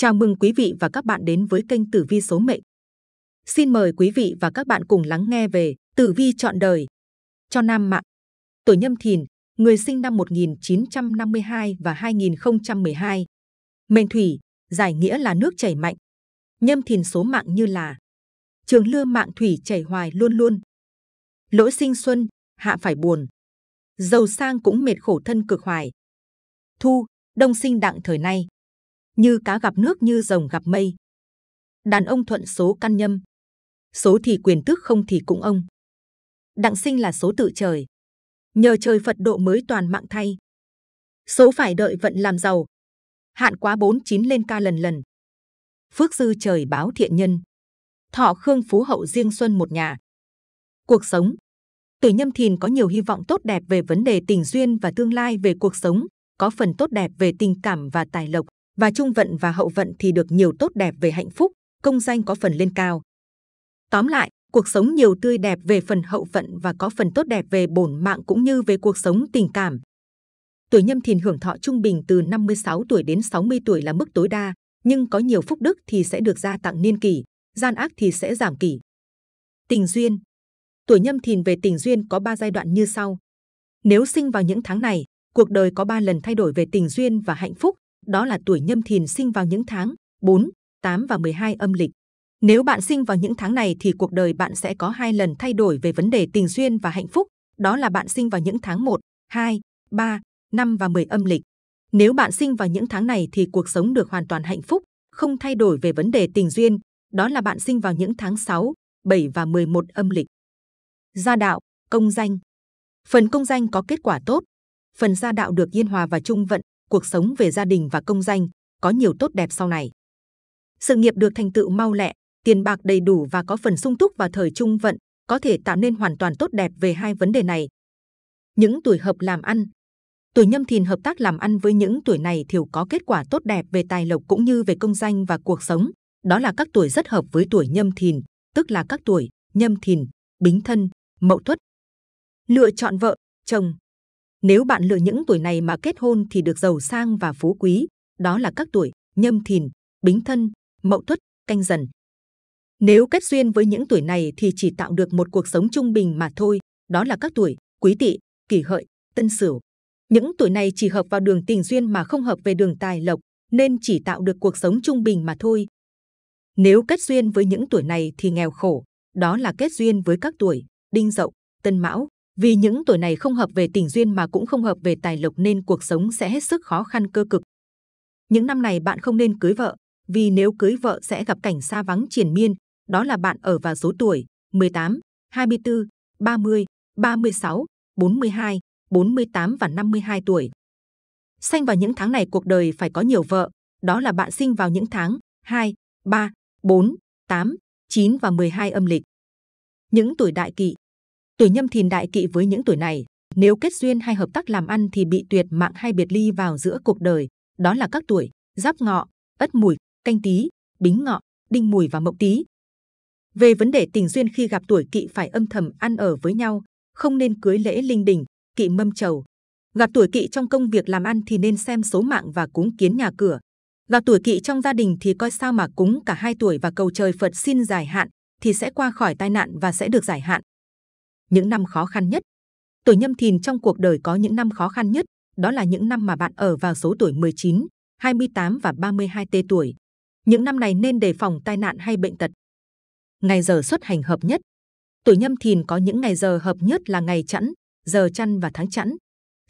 Chào mừng quý vị và các bạn đến với kênh Tử Vi số mệnh. Xin mời quý vị và các bạn cùng lắng nghe về Tử Vi chọn đời cho nam mạng. Tuổi Nhâm Thìn, người sinh năm 1952 và 2012. Mệnh thủy, giải nghĩa là nước chảy mạnh. Nhâm Thìn số mạng như là trường lưa mạng thủy chảy hoài luôn luôn. Lỗi sinh xuân, hạ phải buồn. Giàu sang cũng mệt khổ thân cực hoài. Thu, đông sinh đặng thời nay như cá gặp nước như rồng gặp mây. Đàn ông thuận số căn nhâm, số thì quyền tức không thì cũng ông. Đặng sinh là số tự trời, nhờ trời Phật độ mới toàn mạng thay. Số phải đợi vận làm giàu, hạn quá bốn chín lên ca lần lần. Phước dư trời báo thiện nhân, thọ khương phú hậu riêng xuân một nhà. Cuộc sống Tử Nhâm Thìn có nhiều hy vọng tốt đẹp về vấn đề tình duyên và tương lai về cuộc sống, có phần tốt đẹp về tình cảm và tài lộc và trung vận và hậu vận thì được nhiều tốt đẹp về hạnh phúc, công danh có phần lên cao. Tóm lại, cuộc sống nhiều tươi đẹp về phần hậu vận và có phần tốt đẹp về bổn mạng cũng như về cuộc sống tình cảm. Tuổi nhâm thìn hưởng thọ trung bình từ 56 tuổi đến 60 tuổi là mức tối đa, nhưng có nhiều phúc đức thì sẽ được gia tặng niên kỷ, gian ác thì sẽ giảm kỷ. Tình duyên Tuổi nhâm thìn về tình duyên có 3 giai đoạn như sau. Nếu sinh vào những tháng này, cuộc đời có 3 lần thay đổi về tình duyên và hạnh phúc, đó là tuổi nhâm thìn sinh vào những tháng 4, 8 và 12 âm lịch. Nếu bạn sinh vào những tháng này thì cuộc đời bạn sẽ có hai lần thay đổi về vấn đề tình duyên và hạnh phúc, đó là bạn sinh vào những tháng 1, 2, 3, 5 và 10 âm lịch. Nếu bạn sinh vào những tháng này thì cuộc sống được hoàn toàn hạnh phúc, không thay đổi về vấn đề tình duyên, đó là bạn sinh vào những tháng 6, 7 và 11 âm lịch. Gia đạo, công danh. Phần công danh có kết quả tốt, phần gia đạo được yên hòa và trung vận, cuộc sống về gia đình và công danh có nhiều tốt đẹp sau này. Sự nghiệp được thành tựu mau lẹ, tiền bạc đầy đủ và có phần sung túc vào thời trung vận có thể tạo nên hoàn toàn tốt đẹp về hai vấn đề này. Những tuổi hợp làm ăn Tuổi nhâm thìn hợp tác làm ăn với những tuổi này thiểu có kết quả tốt đẹp về tài lộc cũng như về công danh và cuộc sống. Đó là các tuổi rất hợp với tuổi nhâm thìn, tức là các tuổi nhâm thìn, bính thân, mậu tuất. Lựa chọn vợ, chồng nếu bạn lựa những tuổi này mà kết hôn thì được giàu sang và phú quý, đó là các tuổi nhâm thìn, bính thân, mậu tuất, canh dần. Nếu kết duyên với những tuổi này thì chỉ tạo được một cuộc sống trung bình mà thôi, đó là các tuổi quý tỵ, kỷ hợi, tân sửu. Những tuổi này chỉ hợp vào đường tình duyên mà không hợp về đường tài lộc, nên chỉ tạo được cuộc sống trung bình mà thôi. Nếu kết duyên với những tuổi này thì nghèo khổ, đó là kết duyên với các tuổi đinh dậu, tân mão, vì những tuổi này không hợp về tình duyên mà cũng không hợp về tài lộc nên cuộc sống sẽ hết sức khó khăn cơ cực. Những năm này bạn không nên cưới vợ, vì nếu cưới vợ sẽ gặp cảnh xa vắng triền miên, đó là bạn ở vào số tuổi 18, 24, 30, 36, 42, 48 và 52 tuổi. sinh vào những tháng này cuộc đời phải có nhiều vợ, đó là bạn sinh vào những tháng 2, 3, 4, 8, 9 và 12 âm lịch. Những tuổi đại kỵ, tuổi nhâm thìn đại kỵ với những tuổi này nếu kết duyên hay hợp tác làm ăn thì bị tuyệt mạng hay biệt ly vào giữa cuộc đời đó là các tuổi giáp ngọ ất mùi canh tý bính ngọ đinh mùi và mậu tý về vấn đề tình duyên khi gặp tuổi kỵ phải âm thầm ăn ở với nhau không nên cưới lễ linh đình kỵ mâm trầu gặp tuổi kỵ trong công việc làm ăn thì nên xem số mạng và cúng kiến nhà cửa gặp tuổi kỵ trong gia đình thì coi sao mà cúng cả hai tuổi và cầu trời phật xin giải hạn thì sẽ qua khỏi tai nạn và sẽ được giải hạn những năm khó khăn nhất. Tuổi nhâm thìn trong cuộc đời có những năm khó khăn nhất, đó là những năm mà bạn ở vào số tuổi 19, 28 và 32 tê tuổi. Những năm này nên đề phòng tai nạn hay bệnh tật. Ngày giờ xuất hành hợp nhất. Tuổi nhâm thìn có những ngày giờ hợp nhất là ngày chẵn, giờ chăn và tháng chẵn.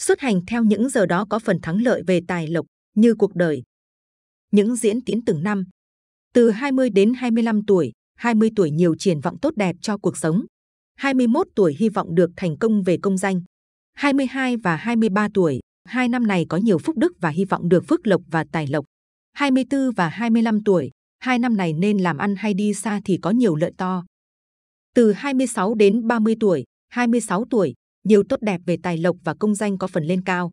Xuất hành theo những giờ đó có phần thắng lợi về tài lộc như cuộc đời. Những diễn tiến từng năm. Từ 20 đến 25 tuổi, 20 tuổi nhiều triển vọng tốt đẹp cho cuộc sống. 21 tuổi hy vọng được thành công về công danh. 22 và 23 tuổi, hai năm này có nhiều phúc đức và hy vọng được phước lộc và tài lộc. 24 và 25 tuổi, hai năm này nên làm ăn hay đi xa thì có nhiều lợi to. Từ 26 đến 30 tuổi, 26 tuổi, nhiều tốt đẹp về tài lộc và công danh có phần lên cao.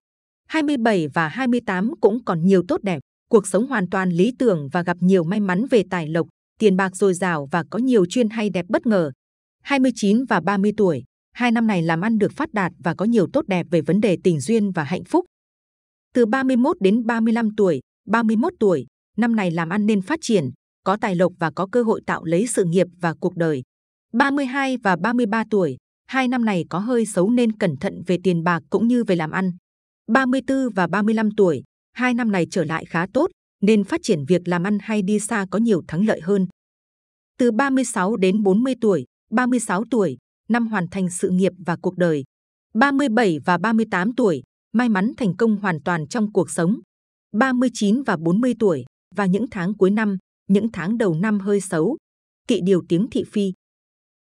27 và 28 cũng còn nhiều tốt đẹp, cuộc sống hoàn toàn lý tưởng và gặp nhiều may mắn về tài lộc, tiền bạc dồi dào và có nhiều chuyên hay đẹp bất ngờ, 29 và 30 tuổi, hai năm này làm ăn được phát đạt và có nhiều tốt đẹp về vấn đề tình duyên và hạnh phúc. Từ 31 đến 35 tuổi, 31 tuổi, năm này làm ăn nên phát triển, có tài lộc và có cơ hội tạo lấy sự nghiệp và cuộc đời. 32 và 33 tuổi, hai năm này có hơi xấu nên cẩn thận về tiền bạc cũng như về làm ăn. 34 và 35 tuổi, hai năm này trở lại khá tốt nên phát triển việc làm ăn hay đi xa có nhiều thắng lợi hơn. Từ 36 đến 40 tuổi, 36 tuổi, năm hoàn thành sự nghiệp và cuộc đời. 37 và 38 tuổi, may mắn thành công hoàn toàn trong cuộc sống. 39 và 40 tuổi và những tháng cuối năm, những tháng đầu năm hơi xấu. Kỵ điều tiếng thị phi.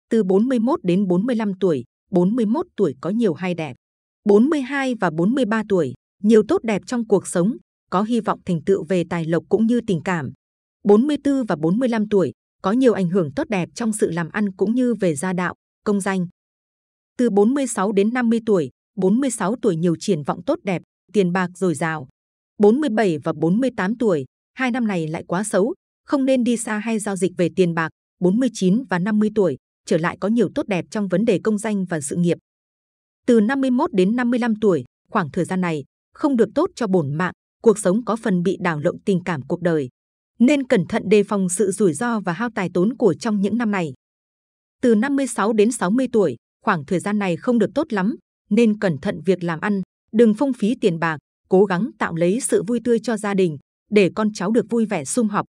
Từ 41 đến 45 tuổi, 41 tuổi có nhiều hay đẹp. 42 và 43 tuổi, nhiều tốt đẹp trong cuộc sống, có hy vọng thành tựu về tài lộc cũng như tình cảm. 44 và 45 tuổi, có nhiều ảnh hưởng tốt đẹp trong sự làm ăn cũng như về gia đạo, công danh. Từ 46 đến 50 tuổi, 46 tuổi nhiều triển vọng tốt đẹp, tiền bạc dồi dào. 47 và 48 tuổi, hai năm này lại quá xấu, không nên đi xa hay giao dịch về tiền bạc. 49 và 50 tuổi, trở lại có nhiều tốt đẹp trong vấn đề công danh và sự nghiệp. Từ 51 đến 55 tuổi, khoảng thời gian này, không được tốt cho bổn mạng, cuộc sống có phần bị đảo lộn tình cảm cuộc đời, nên cẩn thận đề phòng sự rủi ro và hao tài tốn của trong những năm này. Từ 56 đến 60 tuổi, khoảng thời gian này không được tốt lắm, nên cẩn thận việc làm ăn, đừng phung phí tiền bạc, cố gắng tạo lấy sự vui tươi cho gia đình, để con cháu được vui vẻ sum họp.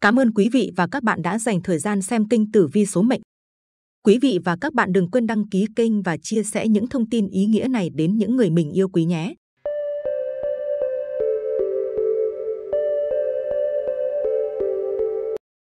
Cảm ơn quý vị và các bạn đã dành thời gian xem kinh Tử Vi số mệnh. Quý vị và các bạn đừng quên đăng ký kênh và chia sẻ những thông tin ý nghĩa này đến những người mình yêu quý nhé.